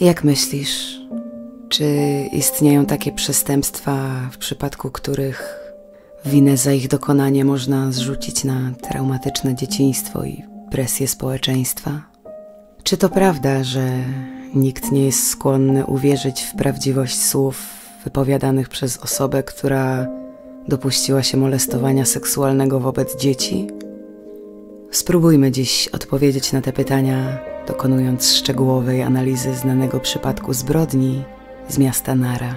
Jak myślisz, czy istnieją takie przestępstwa, w przypadku których winę za ich dokonanie można zrzucić na traumatyczne dzieciństwo i presję społeczeństwa? Czy to prawda, że nikt nie jest skłonny uwierzyć w prawdziwość słów wypowiadanych przez osobę, która dopuściła się molestowania seksualnego wobec dzieci? Spróbujmy dziś odpowiedzieć na te pytania dokonując szczegółowej analizy znanego przypadku zbrodni z miasta Nara.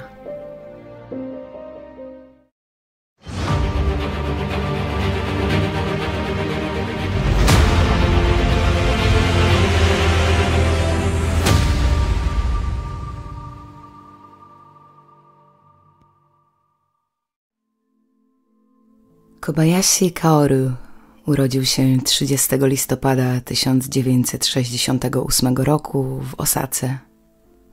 Kobayashi Kaoru Urodził się 30 listopada 1968 roku w Osace.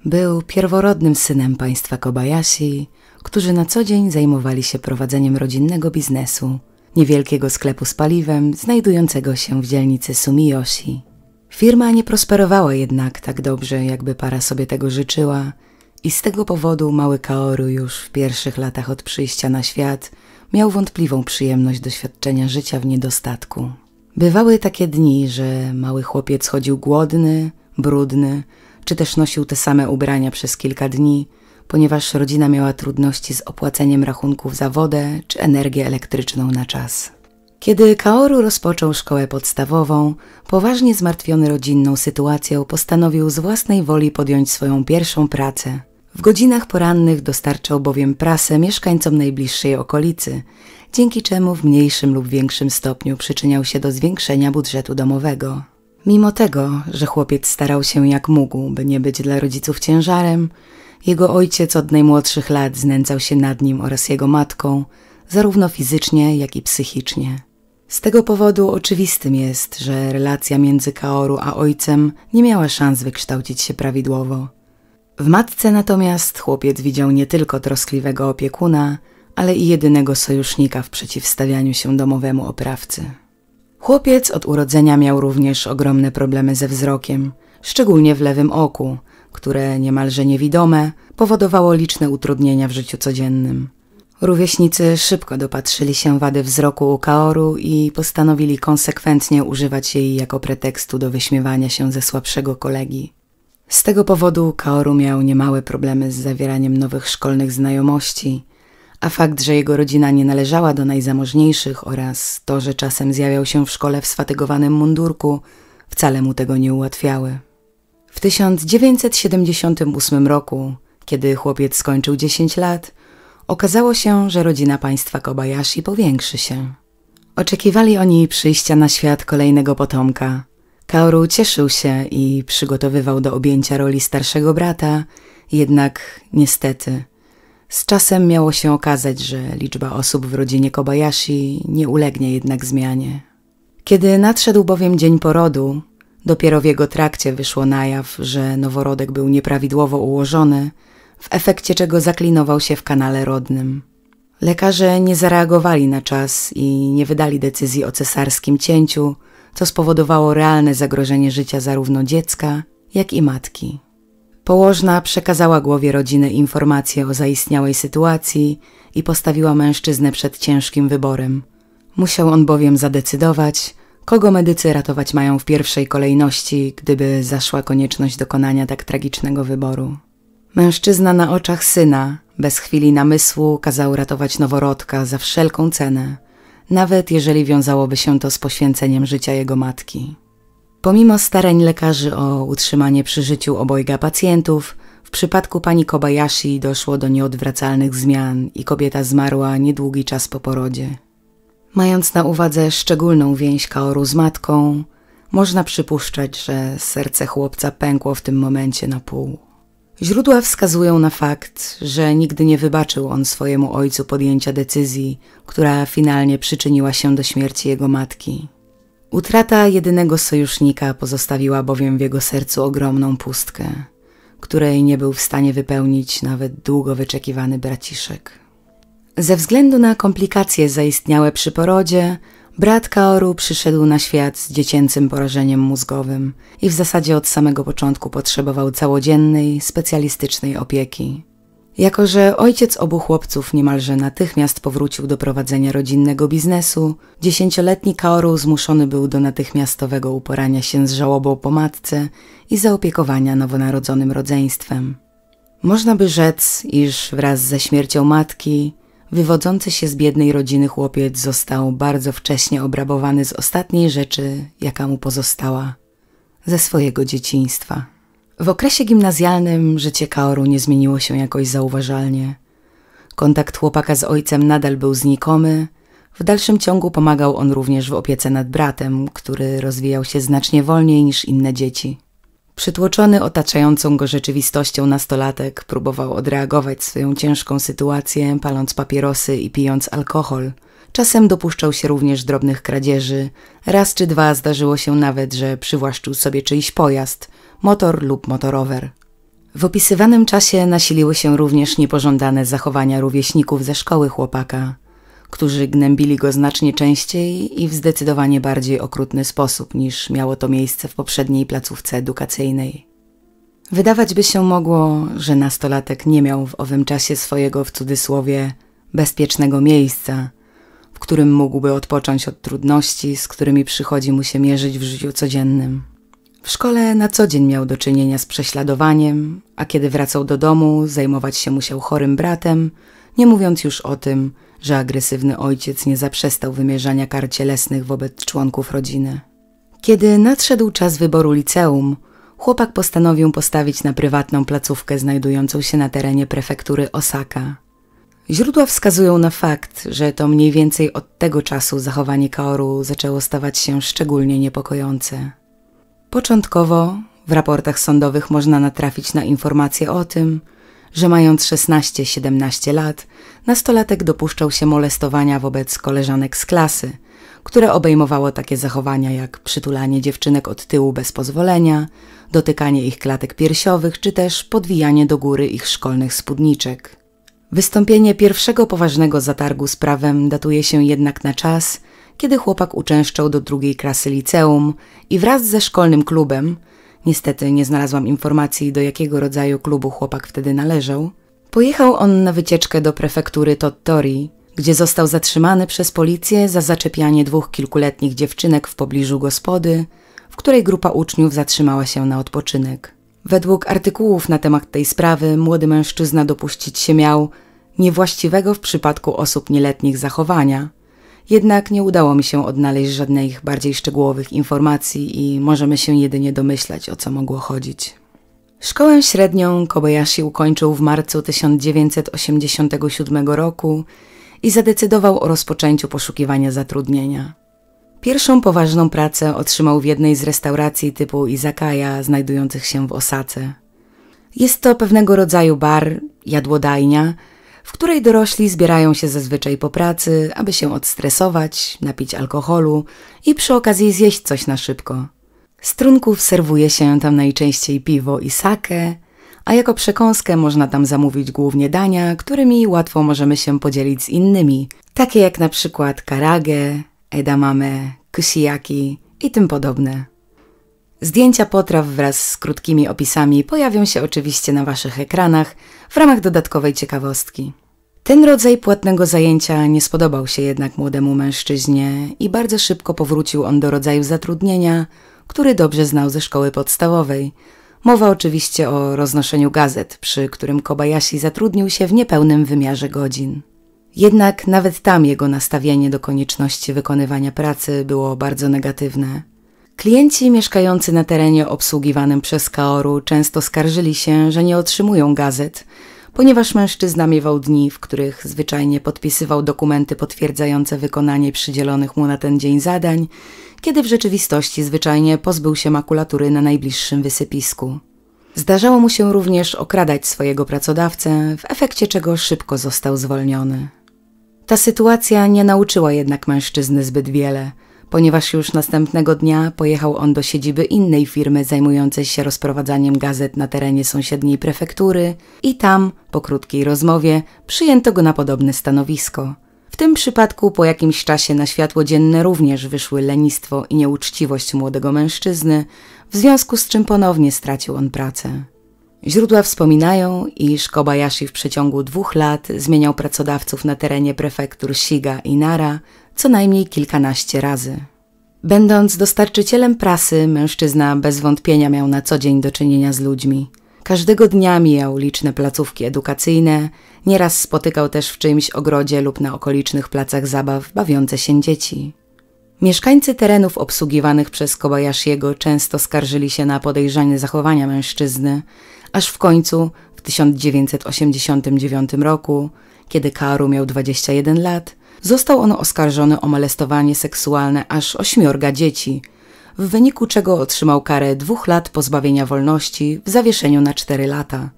Był pierworodnym synem państwa Kobayashi, którzy na co dzień zajmowali się prowadzeniem rodzinnego biznesu, niewielkiego sklepu z paliwem znajdującego się w dzielnicy Sumiyoshi. Firma nie prosperowała jednak tak dobrze, jakby para sobie tego życzyła i z tego powodu mały Kaoru już w pierwszych latach od przyjścia na świat – miał wątpliwą przyjemność doświadczenia życia w niedostatku. Bywały takie dni, że mały chłopiec chodził głodny, brudny, czy też nosił te same ubrania przez kilka dni, ponieważ rodzina miała trudności z opłaceniem rachunków za wodę czy energię elektryczną na czas. Kiedy Kaoru rozpoczął szkołę podstawową, poważnie zmartwiony rodzinną sytuacją, postanowił z własnej woli podjąć swoją pierwszą pracę w godzinach porannych dostarczał bowiem prasę mieszkańcom najbliższej okolicy, dzięki czemu w mniejszym lub większym stopniu przyczyniał się do zwiększenia budżetu domowego. Mimo tego, że chłopiec starał się jak mógł, by nie być dla rodziców ciężarem, jego ojciec od najmłodszych lat znęcał się nad nim oraz jego matką, zarówno fizycznie, jak i psychicznie. Z tego powodu oczywistym jest, że relacja między Kaoru a ojcem nie miała szans wykształcić się prawidłowo. W matce natomiast chłopiec widział nie tylko troskliwego opiekuna, ale i jedynego sojusznika w przeciwstawianiu się domowemu oprawcy. Chłopiec od urodzenia miał również ogromne problemy ze wzrokiem, szczególnie w lewym oku, które niemalże niewidome powodowało liczne utrudnienia w życiu codziennym. Rówieśnicy szybko dopatrzyli się wady wzroku u Kaoru i postanowili konsekwentnie używać jej jako pretekstu do wyśmiewania się ze słabszego kolegi. Z tego powodu Kaoru miał niemałe problemy z zawieraniem nowych szkolnych znajomości, a fakt, że jego rodzina nie należała do najzamożniejszych oraz to, że czasem zjawiał się w szkole w sfatygowanym mundurku, wcale mu tego nie ułatwiały. W 1978 roku, kiedy chłopiec skończył 10 lat, okazało się, że rodzina państwa Kobayashi powiększy się. Oczekiwali oni przyjścia na świat kolejnego potomka – Kaoru cieszył się i przygotowywał do objęcia roli starszego brata, jednak niestety z czasem miało się okazać, że liczba osób w rodzinie Kobayashi nie ulegnie jednak zmianie. Kiedy nadszedł bowiem dzień porodu, dopiero w jego trakcie wyszło na jaw, że noworodek był nieprawidłowo ułożony, w efekcie czego zaklinował się w kanale rodnym. Lekarze nie zareagowali na czas i nie wydali decyzji o cesarskim cięciu – co spowodowało realne zagrożenie życia zarówno dziecka, jak i matki. Położna przekazała głowie rodziny informacje o zaistniałej sytuacji i postawiła mężczyznę przed ciężkim wyborem. Musiał on bowiem zadecydować, kogo medycy ratować mają w pierwszej kolejności, gdyby zaszła konieczność dokonania tak tragicznego wyboru. Mężczyzna na oczach syna, bez chwili namysłu, kazał ratować noworodka za wszelką cenę – nawet jeżeli wiązałoby się to z poświęceniem życia jego matki. Pomimo starań lekarzy o utrzymanie przy życiu obojga pacjentów, w przypadku pani Kobayashi doszło do nieodwracalnych zmian i kobieta zmarła niedługi czas po porodzie. Mając na uwadze szczególną więź Kaoru z matką, można przypuszczać, że serce chłopca pękło w tym momencie na pół. Źródła wskazują na fakt, że nigdy nie wybaczył on swojemu ojcu podjęcia decyzji, która finalnie przyczyniła się do śmierci jego matki. Utrata jedynego sojusznika pozostawiła bowiem w jego sercu ogromną pustkę, której nie był w stanie wypełnić nawet długo wyczekiwany braciszek. Ze względu na komplikacje zaistniałe przy porodzie, Brat Kaoru przyszedł na świat z dziecięcym porażeniem mózgowym i w zasadzie od samego początku potrzebował całodziennej, specjalistycznej opieki. Jako, że ojciec obu chłopców niemalże natychmiast powrócił do prowadzenia rodzinnego biznesu, dziesięcioletni Kaoru zmuszony był do natychmiastowego uporania się z żałobą po matce i zaopiekowania nowonarodzonym rodzeństwem. Można by rzec, iż wraz ze śmiercią matki Wywodzący się z biednej rodziny chłopiec został bardzo wcześnie obrabowany z ostatniej rzeczy, jaka mu pozostała ze swojego dzieciństwa. W okresie gimnazjalnym życie Kaoru nie zmieniło się jakoś zauważalnie. Kontakt chłopaka z ojcem nadal był znikomy. W dalszym ciągu pomagał on również w opiece nad bratem, który rozwijał się znacznie wolniej niż inne dzieci. Przytłoczony otaczającą go rzeczywistością nastolatek próbował odreagować swoją ciężką sytuację, paląc papierosy i pijąc alkohol. Czasem dopuszczał się również drobnych kradzieży. Raz czy dwa zdarzyło się nawet, że przywłaszczył sobie czyjś pojazd, motor lub motorower. W opisywanym czasie nasiliły się również niepożądane zachowania rówieśników ze szkoły chłopaka którzy gnębili go znacznie częściej i w zdecydowanie bardziej okrutny sposób niż miało to miejsce w poprzedniej placówce edukacyjnej. Wydawać by się mogło, że nastolatek nie miał w owym czasie swojego w cudzysłowie bezpiecznego miejsca, w którym mógłby odpocząć od trudności, z którymi przychodzi mu się mierzyć w życiu codziennym. W szkole na co dzień miał do czynienia z prześladowaniem, a kiedy wracał do domu, zajmować się musiał chorym bratem, nie mówiąc już o tym, że agresywny ojciec nie zaprzestał wymierzania kar cielesnych wobec członków rodziny. Kiedy nadszedł czas wyboru liceum, chłopak postanowił postawić na prywatną placówkę znajdującą się na terenie prefektury Osaka. Źródła wskazują na fakt, że to mniej więcej od tego czasu zachowanie Kaoru zaczęło stawać się szczególnie niepokojące. Początkowo w raportach sądowych można natrafić na informacje o tym, że mając 16-17 lat, nastolatek dopuszczał się molestowania wobec koleżanek z klasy, które obejmowało takie zachowania jak przytulanie dziewczynek od tyłu bez pozwolenia, dotykanie ich klatek piersiowych czy też podwijanie do góry ich szkolnych spódniczek. Wystąpienie pierwszego poważnego zatargu z prawem datuje się jednak na czas, kiedy chłopak uczęszczał do drugiej klasy liceum i wraz ze szkolnym klubem – niestety nie znalazłam informacji, do jakiego rodzaju klubu chłopak wtedy należał, pojechał on na wycieczkę do prefektury Tottori, gdzie został zatrzymany przez policję za zaczepianie dwóch kilkuletnich dziewczynek w pobliżu gospody, w której grupa uczniów zatrzymała się na odpoczynek. Według artykułów na temat tej sprawy młody mężczyzna dopuścić się miał niewłaściwego w przypadku osób nieletnich zachowania – jednak nie udało mi się odnaleźć żadnych bardziej szczegółowych informacji i możemy się jedynie domyślać, o co mogło chodzić. Szkołę średnią Kobayashi ukończył w marcu 1987 roku i zadecydował o rozpoczęciu poszukiwania zatrudnienia. Pierwszą poważną pracę otrzymał w jednej z restauracji typu izakaya znajdujących się w Osace. Jest to pewnego rodzaju bar, jadłodajnia – w której dorośli zbierają się zazwyczaj po pracy, aby się odstresować, napić alkoholu i przy okazji zjeść coś na szybko. Z trunków serwuje się tam najczęściej piwo i sake, a jako przekąskę można tam zamówić głównie dania, którymi łatwo możemy się podzielić z innymi, takie jak na przykład karage, edamame, kushiyaki i tym podobne. Zdjęcia potraw wraz z krótkimi opisami pojawią się oczywiście na Waszych ekranach w ramach dodatkowej ciekawostki. Ten rodzaj płatnego zajęcia nie spodobał się jednak młodemu mężczyźnie i bardzo szybko powrócił on do rodzaju zatrudnienia, który dobrze znał ze szkoły podstawowej. Mowa oczywiście o roznoszeniu gazet, przy którym Kobayashi zatrudnił się w niepełnym wymiarze godzin. Jednak nawet tam jego nastawienie do konieczności wykonywania pracy było bardzo negatywne. Klienci mieszkający na terenie obsługiwanym przez Kaoru często skarżyli się, że nie otrzymują gazet, ponieważ mężczyzna miewał dni, w których zwyczajnie podpisywał dokumenty potwierdzające wykonanie przydzielonych mu na ten dzień zadań, kiedy w rzeczywistości zwyczajnie pozbył się makulatury na najbliższym wysypisku. Zdarzało mu się również okradać swojego pracodawcę, w efekcie czego szybko został zwolniony. Ta sytuacja nie nauczyła jednak mężczyzny zbyt wiele – ponieważ już następnego dnia pojechał on do siedziby innej firmy zajmującej się rozprowadzaniem gazet na terenie sąsiedniej prefektury i tam, po krótkiej rozmowie, przyjęto go na podobne stanowisko. W tym przypadku po jakimś czasie na światło dzienne również wyszły lenistwo i nieuczciwość młodego mężczyzny, w związku z czym ponownie stracił on pracę. Źródła wspominają, iż Kobayashi w przeciągu dwóch lat zmieniał pracodawców na terenie prefektur Shiga i Nara, co najmniej kilkanaście razy. Będąc dostarczycielem prasy, mężczyzna bez wątpienia miał na co dzień do czynienia z ludźmi. Każdego dnia mijał liczne placówki edukacyjne, nieraz spotykał też w czyimś ogrodzie lub na okolicznych placach zabaw bawiące się dzieci. Mieszkańcy terenów obsługiwanych przez Kobayashiego często skarżyli się na podejrzane zachowania mężczyzny, aż w końcu w 1989 roku kiedy Karu miał 21 lat, został on oskarżony o molestowanie seksualne aż ośmiorga dzieci, w wyniku czego otrzymał karę dwóch lat pozbawienia wolności w zawieszeniu na 4 lata.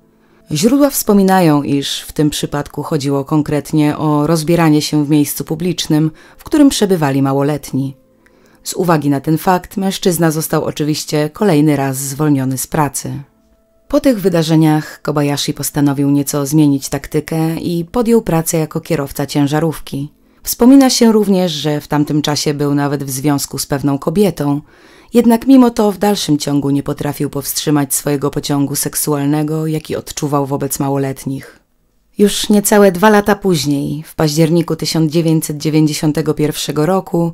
Źródła wspominają, iż w tym przypadku chodziło konkretnie o rozbieranie się w miejscu publicznym, w którym przebywali małoletni. Z uwagi na ten fakt, mężczyzna został oczywiście kolejny raz zwolniony z pracy. Po tych wydarzeniach Kobayashi postanowił nieco zmienić taktykę i podjął pracę jako kierowca ciężarówki. Wspomina się również, że w tamtym czasie był nawet w związku z pewną kobietą, jednak mimo to w dalszym ciągu nie potrafił powstrzymać swojego pociągu seksualnego, jaki odczuwał wobec małoletnich. Już niecałe dwa lata później, w październiku 1991 roku,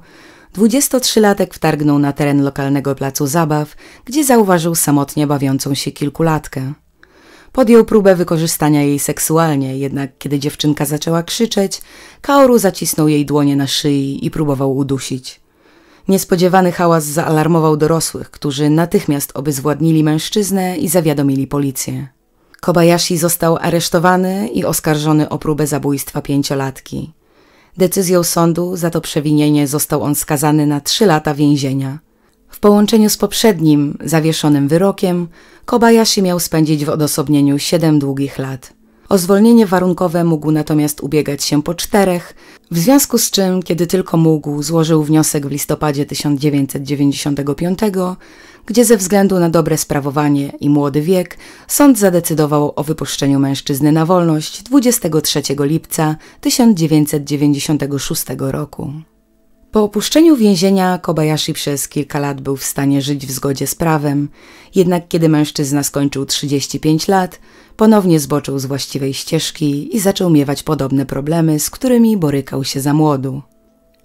23-latek wtargnął na teren lokalnego placu zabaw, gdzie zauważył samotnie bawiącą się kilkulatkę. Podjął próbę wykorzystania jej seksualnie, jednak kiedy dziewczynka zaczęła krzyczeć, Kaoru zacisnął jej dłonie na szyi i próbował udusić. Niespodziewany hałas zaalarmował dorosłych, którzy natychmiast obezwładnili mężczyznę i zawiadomili policję. Kobayashi został aresztowany i oskarżony o próbę zabójstwa pięciolatki. Decyzją sądu za to przewinienie został on skazany na trzy lata więzienia. W połączeniu z poprzednim, zawieszonym wyrokiem, Kobayashi miał spędzić w odosobnieniu siedem długich lat. O zwolnienie warunkowe mógł natomiast ubiegać się po czterech, w związku z czym, kiedy tylko mógł, złożył wniosek w listopadzie 1995 gdzie ze względu na dobre sprawowanie i młody wiek sąd zadecydował o wypuszczeniu mężczyzny na wolność 23 lipca 1996 roku. Po opuszczeniu więzienia Kobayashi przez kilka lat był w stanie żyć w zgodzie z prawem, jednak kiedy mężczyzna skończył 35 lat, ponownie zboczył z właściwej ścieżki i zaczął miewać podobne problemy, z którymi borykał się za młodu.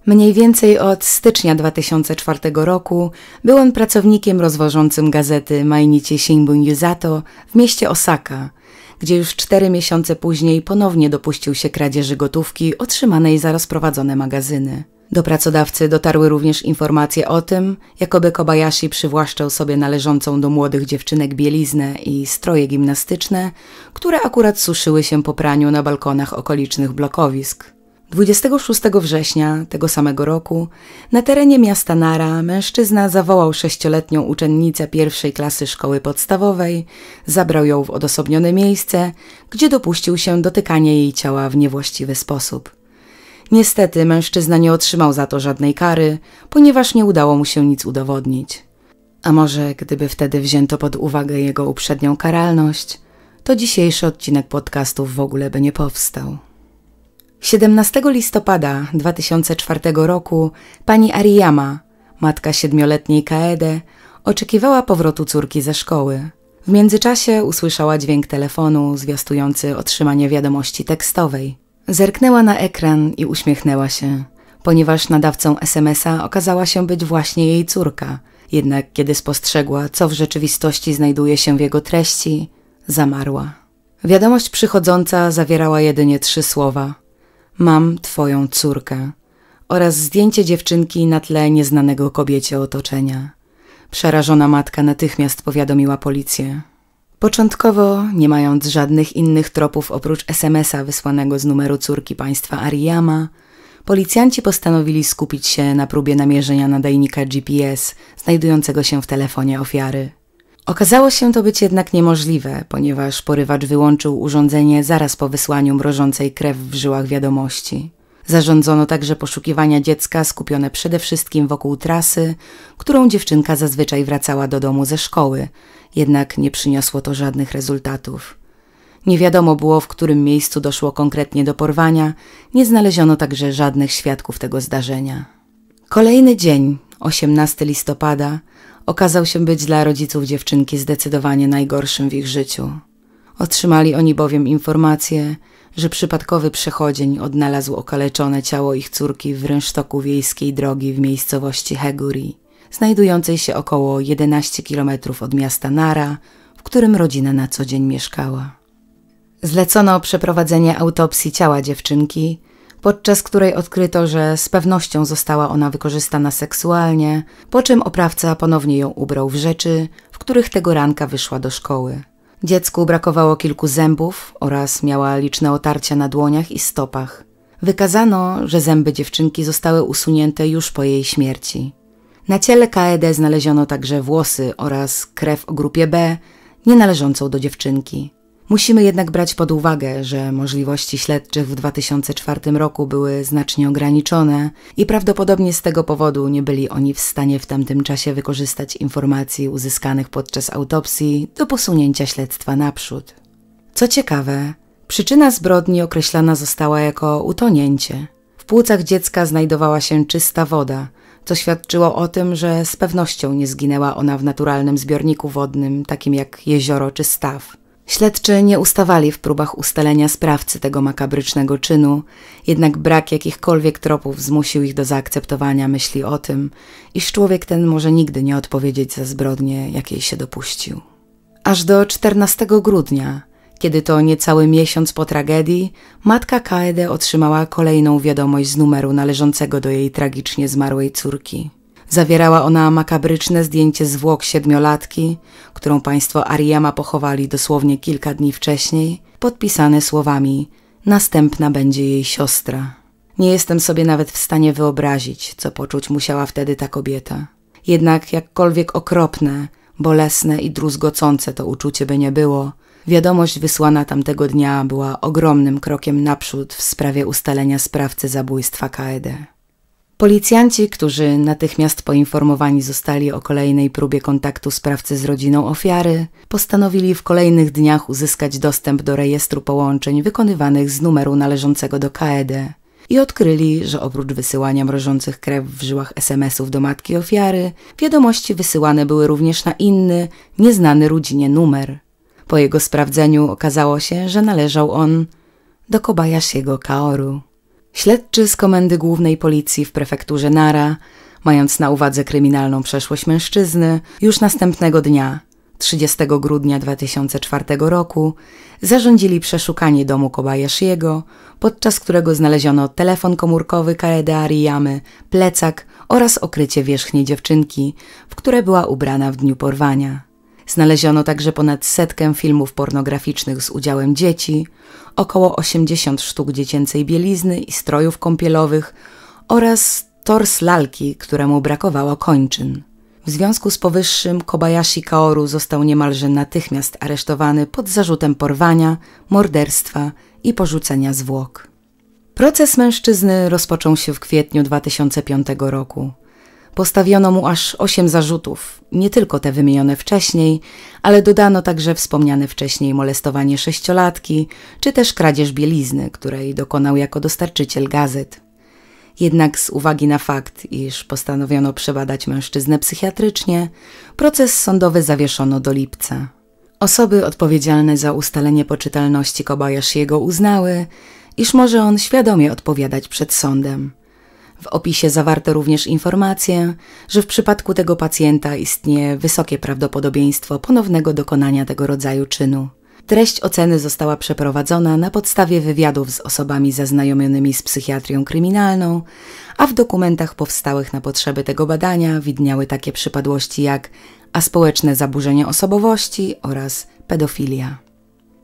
Mniej więcej od stycznia 2004 roku był on pracownikiem rozwożącym gazety Mainichi Shimbun Yuzato w mieście Osaka, gdzie już cztery miesiące później ponownie dopuścił się kradzieży gotówki otrzymanej za rozprowadzone magazyny. Do pracodawcy dotarły również informacje o tym, jakoby Kobayashi przywłaszczał sobie należącą do młodych dziewczynek bieliznę i stroje gimnastyczne, które akurat suszyły się po praniu na balkonach okolicznych blokowisk. 26 września tego samego roku na terenie miasta Nara mężczyzna zawołał sześcioletnią uczennicę pierwszej klasy szkoły podstawowej, zabrał ją w odosobnione miejsce, gdzie dopuścił się dotykania jej ciała w niewłaściwy sposób. Niestety mężczyzna nie otrzymał za to żadnej kary, ponieważ nie udało mu się nic udowodnić. A może gdyby wtedy wzięto pod uwagę jego uprzednią karalność, to dzisiejszy odcinek podcastów w ogóle by nie powstał. 17 listopada 2004 roku pani Ariyama, matka siedmioletniej Kaede, oczekiwała powrotu córki ze szkoły. W międzyczasie usłyszała dźwięk telefonu zwiastujący otrzymanie wiadomości tekstowej. Zerknęła na ekran i uśmiechnęła się, ponieważ nadawcą SMS-a okazała się być właśnie jej córka. Jednak kiedy spostrzegła, co w rzeczywistości znajduje się w jego treści, zamarła. Wiadomość przychodząca zawierała jedynie trzy słowa – Mam twoją córkę oraz zdjęcie dziewczynki na tle nieznanego kobiecie otoczenia. Przerażona matka natychmiast powiadomiła policję. Początkowo, nie mając żadnych innych tropów oprócz SMS-a wysłanego z numeru córki państwa Ariyama, policjanci postanowili skupić się na próbie namierzenia nadajnika GPS znajdującego się w telefonie ofiary. Okazało się to być jednak niemożliwe, ponieważ porywacz wyłączył urządzenie zaraz po wysłaniu mrożącej krew w żyłach wiadomości. Zarządzono także poszukiwania dziecka skupione przede wszystkim wokół trasy, którą dziewczynka zazwyczaj wracała do domu ze szkoły, jednak nie przyniosło to żadnych rezultatów. Nie wiadomo było, w którym miejscu doszło konkretnie do porwania, nie znaleziono także żadnych świadków tego zdarzenia. Kolejny dzień, 18 listopada, okazał się być dla rodziców dziewczynki zdecydowanie najgorszym w ich życiu. Otrzymali oni bowiem informację, że przypadkowy przechodzień odnalazł okaleczone ciało ich córki w rynsztoku wiejskiej drogi w miejscowości Heguri, znajdującej się około 11 km od miasta Nara, w którym rodzina na co dzień mieszkała. Zlecono przeprowadzenie autopsji ciała dziewczynki, podczas której odkryto, że z pewnością została ona wykorzystana seksualnie, po czym oprawca ponownie ją ubrał w rzeczy, w których tego ranka wyszła do szkoły. Dziecku brakowało kilku zębów oraz miała liczne otarcia na dłoniach i stopach. Wykazano, że zęby dziewczynki zostały usunięte już po jej śmierci. Na ciele Kaede znaleziono także włosy oraz krew o grupie B, nienależącą do dziewczynki. Musimy jednak brać pod uwagę, że możliwości śledczych w 2004 roku były znacznie ograniczone i prawdopodobnie z tego powodu nie byli oni w stanie w tamtym czasie wykorzystać informacji uzyskanych podczas autopsji do posunięcia śledztwa naprzód. Co ciekawe, przyczyna zbrodni określana została jako utonięcie. W płucach dziecka znajdowała się czysta woda, co świadczyło o tym, że z pewnością nie zginęła ona w naturalnym zbiorniku wodnym, takim jak jezioro czy staw. Śledczy nie ustawali w próbach ustalenia sprawcy tego makabrycznego czynu, jednak brak jakichkolwiek tropów zmusił ich do zaakceptowania myśli o tym, iż człowiek ten może nigdy nie odpowiedzieć za zbrodnię, jakiej się dopuścił. Aż do 14 grudnia, kiedy to niecały miesiąc po tragedii, matka Kaede otrzymała kolejną wiadomość z numeru należącego do jej tragicznie zmarłej córki. Zawierała ona makabryczne zdjęcie zwłok siedmiolatki, którą państwo Ariama pochowali dosłownie kilka dni wcześniej, podpisane słowami: Następna będzie jej siostra. Nie jestem sobie nawet w stanie wyobrazić, co poczuć musiała wtedy ta kobieta. Jednak jakkolwiek okropne, bolesne i druzgocące to uczucie by nie było, wiadomość wysłana tamtego dnia była ogromnym krokiem naprzód w sprawie ustalenia sprawcy zabójstwa Kaede. Policjanci, którzy natychmiast poinformowani zostali o kolejnej próbie kontaktu sprawcy z rodziną ofiary, postanowili w kolejnych dniach uzyskać dostęp do rejestru połączeń wykonywanych z numeru należącego do KED i odkryli, że oprócz wysyłania mrożących krew w żyłach SMS-ów do matki ofiary, wiadomości wysyłane były również na inny, nieznany rodzinie numer. Po jego sprawdzeniu okazało się, że należał on do Kobayashiego Kaoru. Śledczy z Komendy Głównej Policji w prefekturze Nara, mając na uwadze kryminalną przeszłość mężczyzny, już następnego dnia, 30 grudnia 2004 roku, zarządzili przeszukanie domu Kobayashiego, podczas którego znaleziono telefon komórkowy Kaede Ariyamy, plecak oraz okrycie wierzchni dziewczynki, w które była ubrana w dniu porwania. Znaleziono także ponad setkę filmów pornograficznych z udziałem dzieci, około 80 sztuk dziecięcej bielizny i strojów kąpielowych oraz tors lalki, któremu brakowało kończyn. W związku z powyższym Kobayashi Kaoru został niemalże natychmiast aresztowany pod zarzutem porwania, morderstwa i porzucenia zwłok. Proces mężczyzny rozpoczął się w kwietniu 2005 roku. Postawiono mu aż osiem zarzutów, nie tylko te wymienione wcześniej, ale dodano także wspomniane wcześniej molestowanie sześciolatki, czy też kradzież bielizny, której dokonał jako dostarczyciel gazet. Jednak z uwagi na fakt, iż postanowiono przebadać mężczyznę psychiatrycznie, proces sądowy zawieszono do lipca. Osoby odpowiedzialne za ustalenie poczytalności Kobayashiego uznały, iż może on świadomie odpowiadać przed sądem. W opisie zawarto również informację, że w przypadku tego pacjenta istnieje wysokie prawdopodobieństwo ponownego dokonania tego rodzaju czynu. Treść oceny została przeprowadzona na podstawie wywiadów z osobami zaznajomionymi z psychiatrią kryminalną, a w dokumentach powstałych na potrzeby tego badania widniały takie przypadłości jak aspołeczne zaburzenie osobowości oraz pedofilia.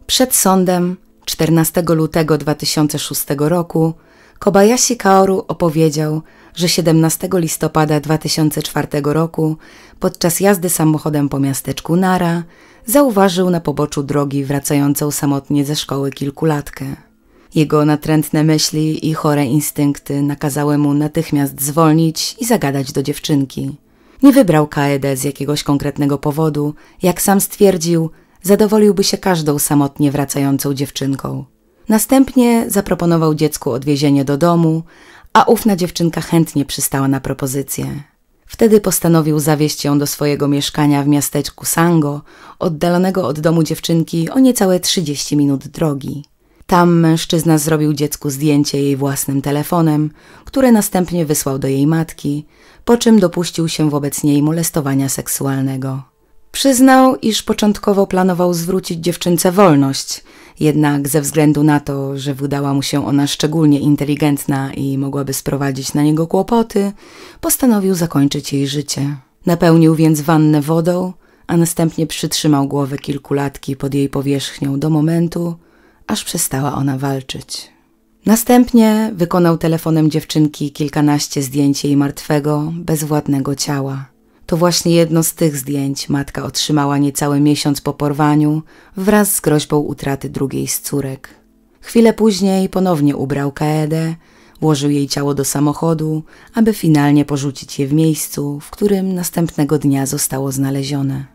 Przed sądem 14 lutego 2006 roku Kobayashi Kaoru opowiedział, że 17 listopada 2004 roku podczas jazdy samochodem po miasteczku Nara zauważył na poboczu drogi wracającą samotnie ze szkoły kilkulatkę. Jego natrętne myśli i chore instynkty nakazały mu natychmiast zwolnić i zagadać do dziewczynki. Nie wybrał Kaede z jakiegoś konkretnego powodu, jak sam stwierdził, zadowoliłby się każdą samotnie wracającą dziewczynką. Następnie zaproponował dziecku odwiezienie do domu, a ufna dziewczynka chętnie przystała na propozycję. Wtedy postanowił zawieźć ją do swojego mieszkania w miasteczku Sango, oddalonego od domu dziewczynki o niecałe 30 minut drogi. Tam mężczyzna zrobił dziecku zdjęcie jej własnym telefonem, które następnie wysłał do jej matki, po czym dopuścił się wobec niej molestowania seksualnego. Przyznał, iż początkowo planował zwrócić dziewczynce wolność – jednak ze względu na to, że wydała mu się ona szczególnie inteligentna i mogłaby sprowadzić na niego kłopoty, postanowił zakończyć jej życie. Napełnił więc wannę wodą, a następnie przytrzymał głowę latki pod jej powierzchnią do momentu, aż przestała ona walczyć. Następnie wykonał telefonem dziewczynki kilkanaście zdjęć jej martwego, bezwładnego ciała. To właśnie jedno z tych zdjęć matka otrzymała niecały miesiąc po porwaniu wraz z groźbą utraty drugiej z córek. Chwilę później ponownie ubrał Kaedę, włożył jej ciało do samochodu, aby finalnie porzucić je w miejscu, w którym następnego dnia zostało znalezione.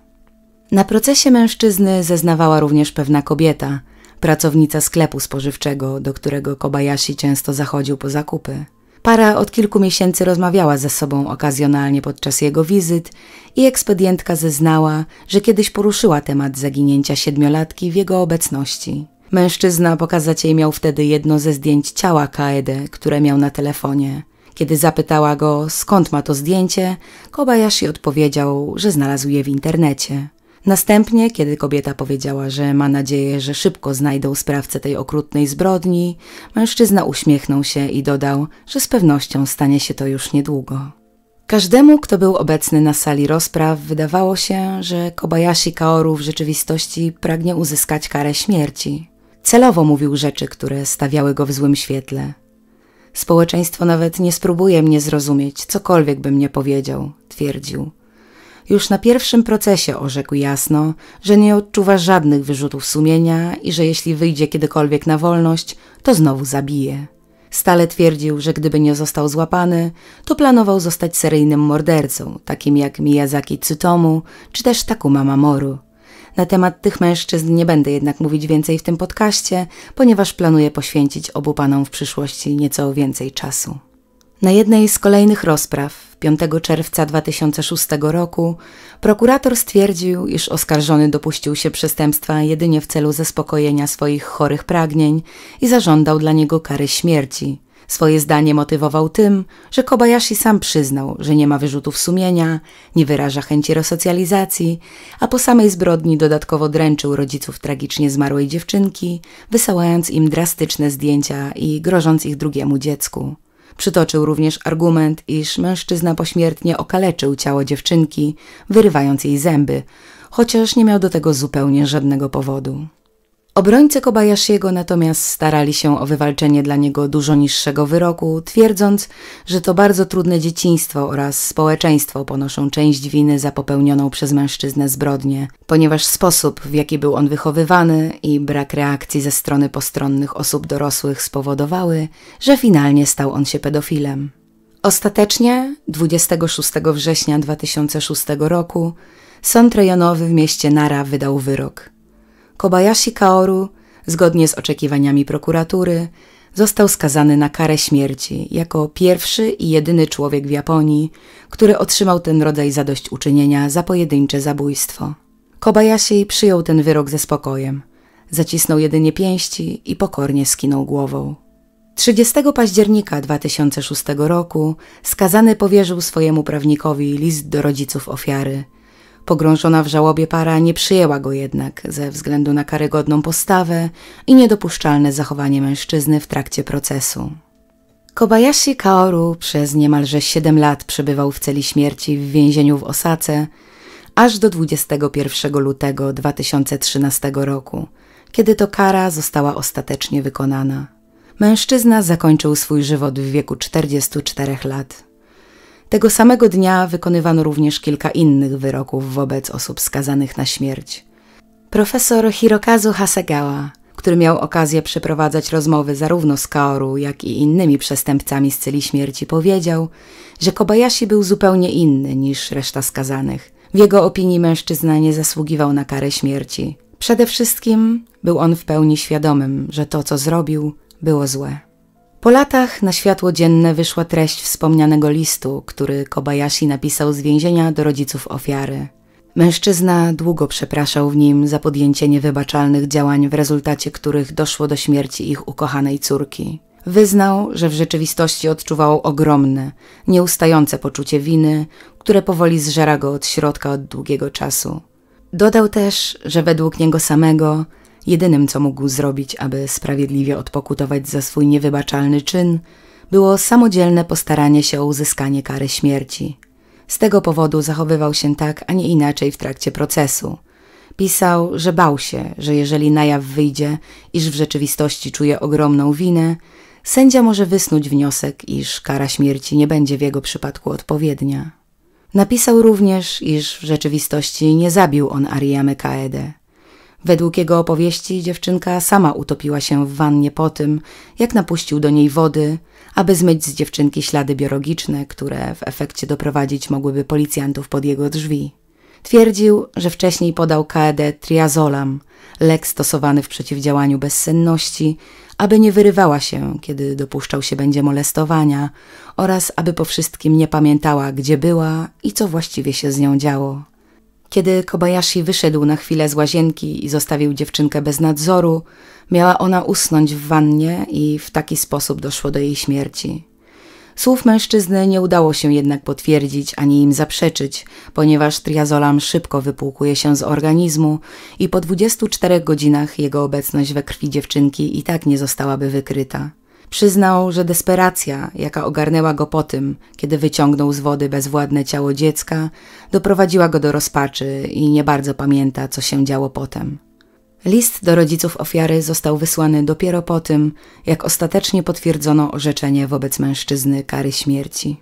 Na procesie mężczyzny zeznawała również pewna kobieta, pracownica sklepu spożywczego, do którego Kobayashi często zachodził po zakupy. Para od kilku miesięcy rozmawiała ze sobą okazjonalnie podczas jego wizyt i ekspedientka zeznała, że kiedyś poruszyła temat zaginięcia siedmiolatki w jego obecności. Mężczyzna pokazać jej miał wtedy jedno ze zdjęć ciała Kaede, które miał na telefonie. Kiedy zapytała go, skąd ma to zdjęcie, Kobayashi odpowiedział, że znalazł je w internecie. Następnie, kiedy kobieta powiedziała, że ma nadzieję, że szybko znajdą sprawcę tej okrutnej zbrodni, mężczyzna uśmiechnął się i dodał, że z pewnością stanie się to już niedługo. Każdemu, kto był obecny na sali rozpraw, wydawało się, że Kobayashi Kaoru w rzeczywistości pragnie uzyskać karę śmierci. Celowo mówił rzeczy, które stawiały go w złym świetle. Społeczeństwo nawet nie spróbuje mnie zrozumieć, cokolwiek bym nie powiedział, twierdził. Już na pierwszym procesie orzekł jasno, że nie odczuwa żadnych wyrzutów sumienia i że jeśli wyjdzie kiedykolwiek na wolność, to znowu zabije. Stale twierdził, że gdyby nie został złapany, to planował zostać seryjnym mordercą, takim jak Miyazaki Tsutomu czy też Takuma Mamoru. Na temat tych mężczyzn nie będę jednak mówić więcej w tym podcaście, ponieważ planuję poświęcić obu panom w przyszłości nieco więcej czasu. Na jednej z kolejnych rozpraw 5 czerwca 2006 roku prokurator stwierdził, iż oskarżony dopuścił się przestępstwa jedynie w celu zaspokojenia swoich chorych pragnień i zażądał dla niego kary śmierci. Swoje zdanie motywował tym, że Kobayashi sam przyznał, że nie ma wyrzutów sumienia, nie wyraża chęci resocjalizacji, a po samej zbrodni dodatkowo dręczył rodziców tragicznie zmarłej dziewczynki, wysyłając im drastyczne zdjęcia i grożąc ich drugiemu dziecku. Przytoczył również argument, iż mężczyzna pośmiertnie okaleczył ciało dziewczynki, wyrywając jej zęby, chociaż nie miał do tego zupełnie żadnego powodu. Obrońcy Kobayashiego natomiast starali się o wywalczenie dla niego dużo niższego wyroku, twierdząc, że to bardzo trudne dzieciństwo oraz społeczeństwo ponoszą część winy za popełnioną przez mężczyznę zbrodnię, ponieważ sposób, w jaki był on wychowywany i brak reakcji ze strony postronnych osób dorosłych spowodowały, że finalnie stał on się pedofilem. Ostatecznie 26 września 2006 roku sąd rejonowy w mieście Nara wydał wyrok – Kobayashi Kaoru, zgodnie z oczekiwaniami prokuratury, został skazany na karę śmierci jako pierwszy i jedyny człowiek w Japonii, który otrzymał ten rodzaj zadośćuczynienia za pojedyncze zabójstwo. Kobayashi przyjął ten wyrok ze spokojem. Zacisnął jedynie pięści i pokornie skinął głową. 30 października 2006 roku skazany powierzył swojemu prawnikowi list do rodziców ofiary – Pogrążona w żałobie para nie przyjęła go jednak ze względu na karygodną postawę i niedopuszczalne zachowanie mężczyzny w trakcie procesu. Kobayashi Kaoru przez niemalże 7 lat przebywał w celi śmierci w więzieniu w Osace aż do 21 lutego 2013 roku, kiedy to kara została ostatecznie wykonana. Mężczyzna zakończył swój żywot w wieku 44 lat. Tego samego dnia wykonywano również kilka innych wyroków wobec osób skazanych na śmierć. Profesor Hirokazu Hasegawa, który miał okazję przeprowadzać rozmowy zarówno z Kaoru, jak i innymi przestępcami z celi śmierci, powiedział, że Kobayashi był zupełnie inny niż reszta skazanych. W jego opinii mężczyzna nie zasługiwał na karę śmierci. Przede wszystkim był on w pełni świadomym, że to, co zrobił, było złe. Po latach na światło dzienne wyszła treść wspomnianego listu, który Kobayashi napisał z więzienia do rodziców ofiary. Mężczyzna długo przepraszał w nim za podjęcie niewybaczalnych działań, w rezultacie których doszło do śmierci ich ukochanej córki. Wyznał, że w rzeczywistości odczuwał ogromne, nieustające poczucie winy, które powoli zżera go od środka od długiego czasu. Dodał też, że według niego samego Jedynym, co mógł zrobić, aby sprawiedliwie odpokutować za swój niewybaczalny czyn, było samodzielne postaranie się o uzyskanie kary śmierci. Z tego powodu zachowywał się tak, a nie inaczej w trakcie procesu. Pisał, że bał się, że jeżeli na jaw wyjdzie, iż w rzeczywistości czuje ogromną winę, sędzia może wysnuć wniosek, iż kara śmierci nie będzie w jego przypadku odpowiednia. Napisał również, iż w rzeczywistości nie zabił on Ariamy Kaede. Według jego opowieści dziewczynka sama utopiła się w wannie po tym, jak napuścił do niej wody, aby zmyć z dziewczynki ślady biologiczne, które w efekcie doprowadzić mogłyby policjantów pod jego drzwi. Twierdził, że wcześniej podał KED triazolam, lek stosowany w przeciwdziałaniu bezsenności, aby nie wyrywała się, kiedy dopuszczał się będzie molestowania oraz aby po wszystkim nie pamiętała, gdzie była i co właściwie się z nią działo. Kiedy Kobayashi wyszedł na chwilę z łazienki i zostawił dziewczynkę bez nadzoru, miała ona usnąć w wannie i w taki sposób doszło do jej śmierci. Słów mężczyzny nie udało się jednak potwierdzić ani im zaprzeczyć, ponieważ triazolam szybko wypłukuje się z organizmu i po 24 godzinach jego obecność we krwi dziewczynki i tak nie zostałaby wykryta. Przyznał, że desperacja, jaka ogarnęła go po tym, kiedy wyciągnął z wody bezwładne ciało dziecka, doprowadziła go do rozpaczy i nie bardzo pamięta, co się działo potem. List do rodziców ofiary został wysłany dopiero po tym, jak ostatecznie potwierdzono orzeczenie wobec mężczyzny kary śmierci.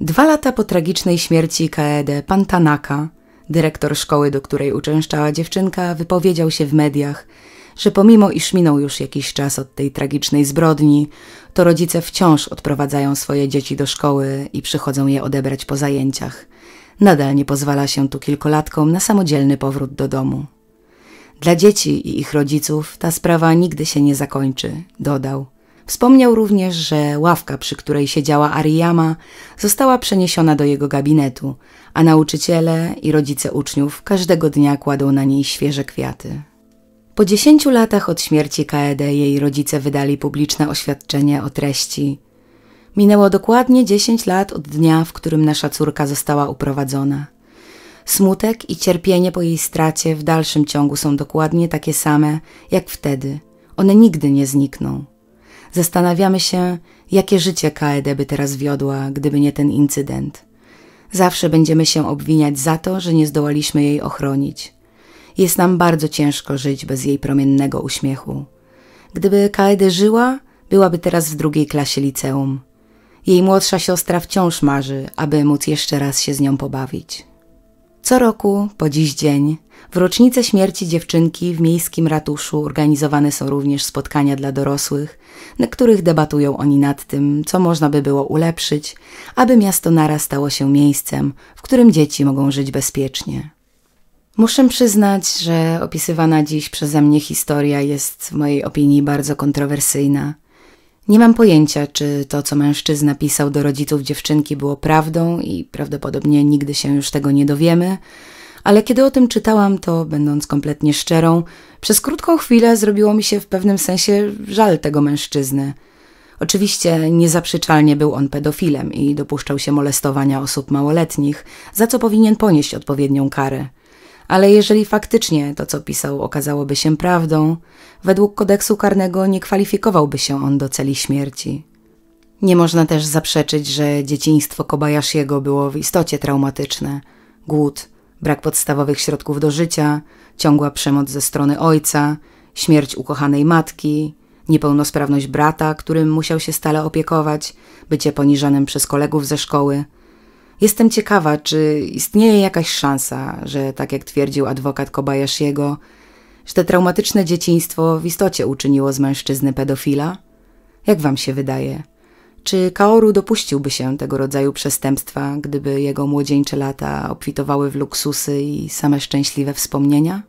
Dwa lata po tragicznej śmierci Kaede, pan Tanaka, dyrektor szkoły, do której uczęszczała dziewczynka, wypowiedział się w mediach że pomimo iż minął już jakiś czas od tej tragicznej zbrodni, to rodzice wciąż odprowadzają swoje dzieci do szkoły i przychodzą je odebrać po zajęciach. Nadal nie pozwala się tu kilkolatkom na samodzielny powrót do domu. Dla dzieci i ich rodziców ta sprawa nigdy się nie zakończy, dodał. Wspomniał również, że ławka, przy której siedziała Ariyama, została przeniesiona do jego gabinetu, a nauczyciele i rodzice uczniów każdego dnia kładą na niej świeże kwiaty. Po dziesięciu latach od śmierci Kaede jej rodzice wydali publiczne oświadczenie o treści. Minęło dokładnie dziesięć lat od dnia, w którym nasza córka została uprowadzona. Smutek i cierpienie po jej stracie w dalszym ciągu są dokładnie takie same jak wtedy. One nigdy nie znikną. Zastanawiamy się, jakie życie Kaede by teraz wiodła, gdyby nie ten incydent. Zawsze będziemy się obwiniać za to, że nie zdołaliśmy jej ochronić. Jest nam bardzo ciężko żyć bez jej promiennego uśmiechu. Gdyby Kaede żyła, byłaby teraz w drugiej klasie liceum. Jej młodsza siostra wciąż marzy, aby móc jeszcze raz się z nią pobawić. Co roku, po dziś dzień, w rocznicę śmierci dziewczynki w miejskim ratuszu organizowane są również spotkania dla dorosłych, na których debatują oni nad tym, co można by było ulepszyć, aby miasto Nara stało się miejscem, w którym dzieci mogą żyć bezpiecznie. Muszę przyznać, że opisywana dziś przeze mnie historia jest w mojej opinii bardzo kontrowersyjna. Nie mam pojęcia, czy to, co mężczyzna pisał do rodziców dziewczynki, było prawdą i prawdopodobnie nigdy się już tego nie dowiemy, ale kiedy o tym czytałam, to będąc kompletnie szczerą, przez krótką chwilę zrobiło mi się w pewnym sensie żal tego mężczyzny. Oczywiście niezaprzeczalnie był on pedofilem i dopuszczał się molestowania osób małoletnich, za co powinien ponieść odpowiednią karę. Ale jeżeli faktycznie to, co pisał, okazałoby się prawdą, według kodeksu karnego nie kwalifikowałby się on do celi śmierci. Nie można też zaprzeczyć, że dzieciństwo Kobayashiego było w istocie traumatyczne. Głód, brak podstawowych środków do życia, ciągła przemoc ze strony ojca, śmierć ukochanej matki, niepełnosprawność brata, którym musiał się stale opiekować, bycie poniżanym przez kolegów ze szkoły – Jestem ciekawa, czy istnieje jakaś szansa, że tak jak twierdził adwokat Kobayashiego, że te traumatyczne dzieciństwo w istocie uczyniło z mężczyzny pedofila? Jak wam się wydaje? Czy Kaoru dopuściłby się tego rodzaju przestępstwa, gdyby jego młodzieńcze lata obfitowały w luksusy i same szczęśliwe wspomnienia?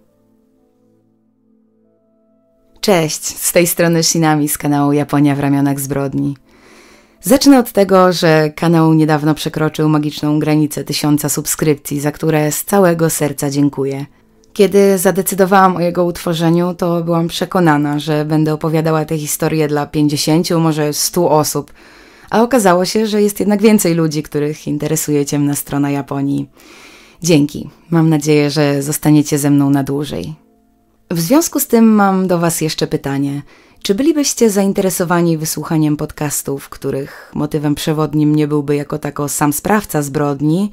Cześć, z tej strony Shinami z kanału Japonia w ramionach zbrodni – Zacznę od tego, że kanał niedawno przekroczył magiczną granicę tysiąca subskrypcji, za które z całego serca dziękuję. Kiedy zadecydowałam o jego utworzeniu, to byłam przekonana, że będę opowiadała tę historię dla 50, może 100 osób, a okazało się, że jest jednak więcej ludzi, których interesuje ciemna strona Japonii. Dzięki. Mam nadzieję, że zostaniecie ze mną na dłużej. W związku z tym mam do Was jeszcze pytanie. Czy bylibyście zainteresowani wysłuchaniem podcastów, których motywem przewodnim nie byłby jako tako sam sprawca zbrodni,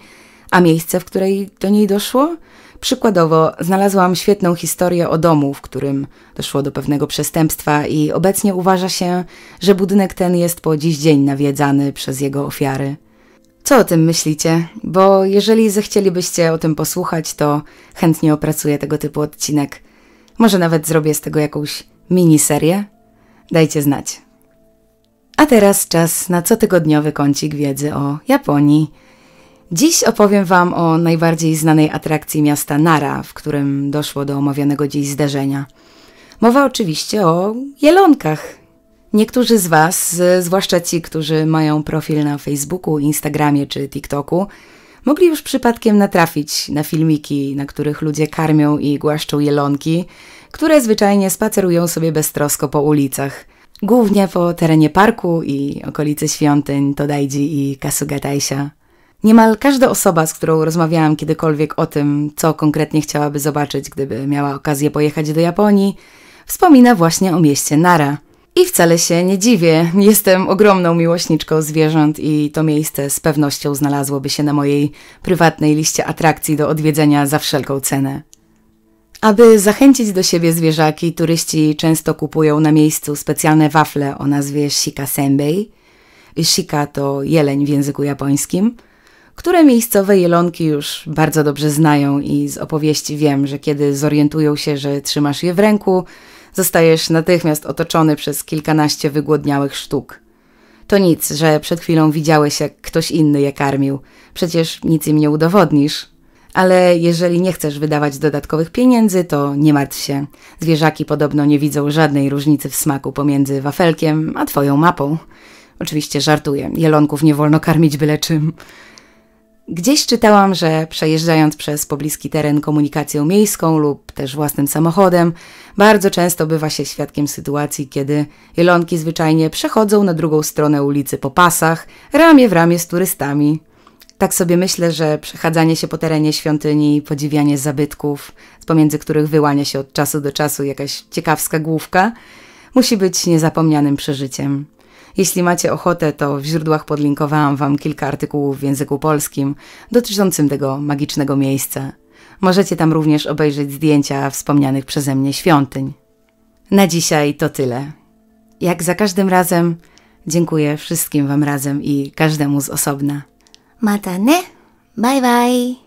a miejsce, w której do niej doszło? Przykładowo, znalazłam świetną historię o domu, w którym doszło do pewnego przestępstwa, i obecnie uważa się, że budynek ten jest po dziś dzień nawiedzany przez jego ofiary. Co o tym myślicie? Bo jeżeli zechcielibyście o tym posłuchać, to chętnie opracuję tego typu odcinek. Może nawet zrobię z tego jakąś miniserię dajcie znać. A teraz czas na cotygodniowy kącik wiedzy o Japonii. Dziś opowiem Wam o najbardziej znanej atrakcji miasta Nara, w którym doszło do omawianego dziś zdarzenia. Mowa oczywiście o jelonkach. Niektórzy z Was, zwłaszcza ci, którzy mają profil na Facebooku, Instagramie czy TikToku, mogli już przypadkiem natrafić na filmiki, na których ludzie karmią i głaszczą jelonki, które zwyczajnie spacerują sobie beztrosko po ulicach, głównie po terenie parku i okolicy świątyń Todaiji i Kasugataisha. Niemal każda osoba, z którą rozmawiałam kiedykolwiek o tym, co konkretnie chciałaby zobaczyć, gdyby miała okazję pojechać do Japonii, wspomina właśnie o mieście Nara – i wcale się nie dziwię. Jestem ogromną miłośniczką zwierząt i to miejsce z pewnością znalazłoby się na mojej prywatnej liście atrakcji do odwiedzenia za wszelką cenę. Aby zachęcić do siebie zwierzaki, turyści często kupują na miejscu specjalne wafle o nazwie shika senbei. Shika to jeleń w języku japońskim, które miejscowe jelonki już bardzo dobrze znają i z opowieści wiem, że kiedy zorientują się, że trzymasz je w ręku – Zostajesz natychmiast otoczony przez kilkanaście wygłodniałych sztuk. To nic, że przed chwilą widziałeś, jak ktoś inny je karmił. Przecież nic im nie udowodnisz. Ale jeżeli nie chcesz wydawać dodatkowych pieniędzy, to nie martw się. Zwierzaki podobno nie widzą żadnej różnicy w smaku pomiędzy wafelkiem a twoją mapą. Oczywiście żartuję, jelonków nie wolno karmić byle czym. Gdzieś czytałam, że przejeżdżając przez pobliski teren komunikacją miejską lub też własnym samochodem, bardzo często bywa się świadkiem sytuacji, kiedy jelonki zwyczajnie przechodzą na drugą stronę ulicy po pasach, ramię w ramię z turystami. Tak sobie myślę, że przechadzanie się po terenie świątyni, podziwianie zabytków, z pomiędzy których wyłania się od czasu do czasu jakaś ciekawska główka, musi być niezapomnianym przeżyciem. Jeśli macie ochotę, to w źródłach podlinkowałam Wam kilka artykułów w języku polskim dotyczącym tego magicznego miejsca. Możecie tam również obejrzeć zdjęcia wspomnianych przeze mnie świątyń. Na dzisiaj to tyle. Jak za każdym razem, dziękuję wszystkim Wam razem i każdemu z osobna. Mata ne! Bye bye!